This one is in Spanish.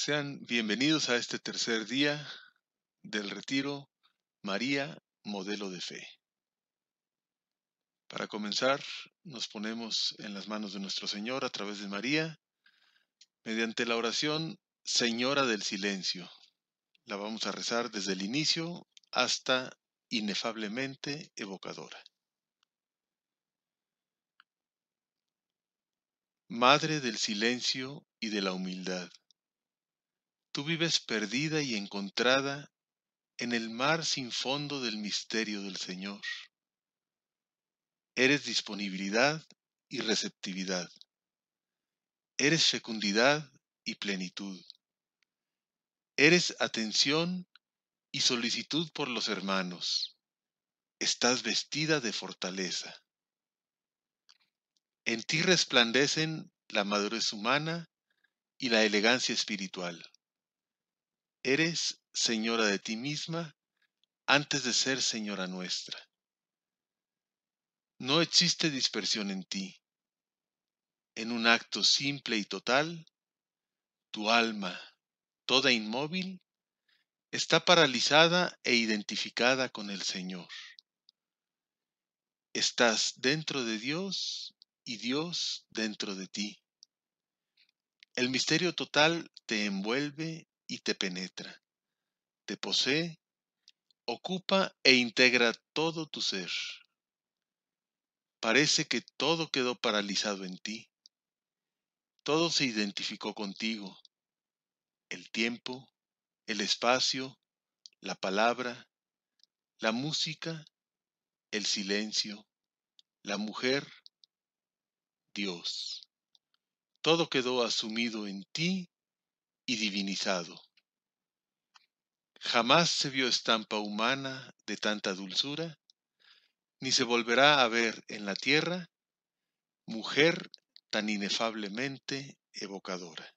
Sean bienvenidos a este tercer día del retiro María, modelo de fe. Para comenzar, nos ponemos en las manos de nuestro Señor a través de María, mediante la oración Señora del Silencio. La vamos a rezar desde el inicio hasta inefablemente evocadora. Madre del silencio y de la humildad Tú vives perdida y encontrada en el mar sin fondo del misterio del Señor. Eres disponibilidad y receptividad. Eres fecundidad y plenitud. Eres atención y solicitud por los hermanos. Estás vestida de fortaleza. En ti resplandecen la madurez humana y la elegancia espiritual. Eres señora de ti misma antes de ser señora nuestra. No existe dispersión en ti. En un acto simple y total, tu alma, toda inmóvil, está paralizada e identificada con el Señor. Estás dentro de Dios y Dios dentro de ti. El misterio total te envuelve y te penetra, te posee, ocupa e integra todo tu ser. Parece que todo quedó paralizado en ti. Todo se identificó contigo. El tiempo, el espacio, la palabra, la música, el silencio, la mujer, Dios. Todo quedó asumido en ti y divinizado. Jamás se vio estampa humana de tanta dulzura, ni se volverá a ver en la tierra mujer tan inefablemente evocadora.